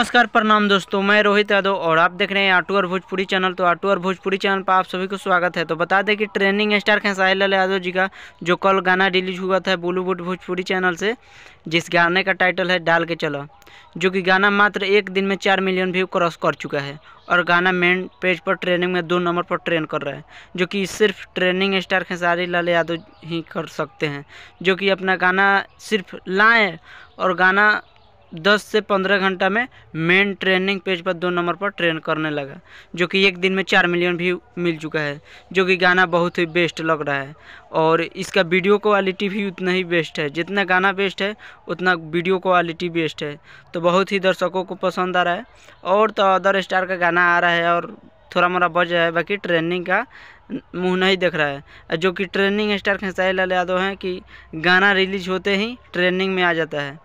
नमस्कार प्रणाम दोस्तों मैं रोहित यादव और आप देख रहे हैं आटू और भोजपुरी चैनल तो आटू और भोजपुरी चैनल पर आप सभी को स्वागत है तो बता दें कि ट्रेनिंग स्टार खेसारी लाल यादव जी का जो कल गाना रिलीज हुआ था बॉलीवुड भोजपुरी चैनल से जिस गाने का टाइटल है डाल के चलो जो कि गाना मात्र एक दिन में चार मिलियन व्यू क्रॉस कर चुका है और गाना मेन पेज पर ट्रेनिंग में दो नंबर पर ट्रेन कर रहा है जो कि सिर्फ ट्रेनिंग स्टार खेसारी लाल यादव ही कर सकते हैं जो कि अपना गाना सिर्फ लाएँ और गाना दस से पंद्रह घंटा में मेन ट्रेनिंग पेज पर दो नंबर पर ट्रेन करने लगा जो कि एक दिन में चार मिलियन भी मिल चुका है जो कि गाना बहुत ही बेस्ट लग रहा है और इसका वीडियो क्वालिटी भी उतना ही बेस्ट है जितना गाना बेस्ट है उतना वीडियो क्वालिटी बेस्ट है तो बहुत ही दर्शकों को पसंद आ रहा है और तो अदर स्टार का गाना आ रहा है और थोड़ा मोरा बज रहा है बाकी ट्रेनिंग का मुँह नहीं दिख रहा है जो कि ट्रेनिंग स्टार खेसाई लाल यादव हैं कि गाना रिलीज होते ही ट्रेनिंग में आ जाता है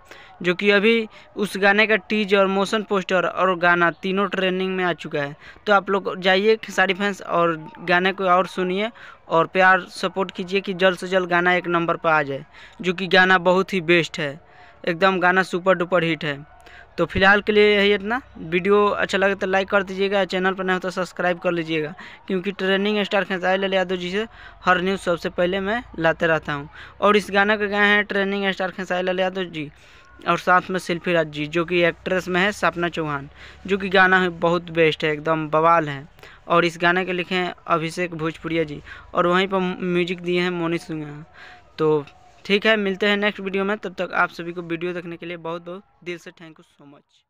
जो कि अभी उस गाने का टीज और मोशन पोस्टर और गाना तीनों ट्रेंडिंग में आ चुका है तो आप लोग जाइए सारी फैंस और गाने को और सुनिए और प्यार सपोर्ट कीजिए कि जल्द से जल्द गाना एक नंबर पर आ जाए जो कि गाना बहुत ही बेस्ट है एकदम गाना सुपर डुपर हिट है तो फिलहाल के लिए यही इतना वीडियो अच्छा लगे तो लाइक कर दीजिएगा चैनल पर नहीं हो तो सब्सक्राइब कर लीजिएगा क्योंकि ट्रेनिंग स्टार खेसारी लाल यादव जी से हर न्यूज़ सबसे पहले मैं लाते रहता हूँ और इस गाना का गए हैं ट्रेनिंग स्टार खेसारी लाल यादव जी और साथ में राज जी जो कि एक्ट्रेस में है सपना चौहान जो कि गाना है बहुत बेस्ट है एकदम बवाल है और इस गाने के लिखे हैं अभिषेक भोजपुरिया जी और वहीं पर म्यूजिक दिए हैं मोनी सिंह तो ठीक है मिलते हैं नेक्स्ट वीडियो में तब तक आप सभी को वीडियो देखने के लिए बहुत बहुत दिल से थैंक यू सो मच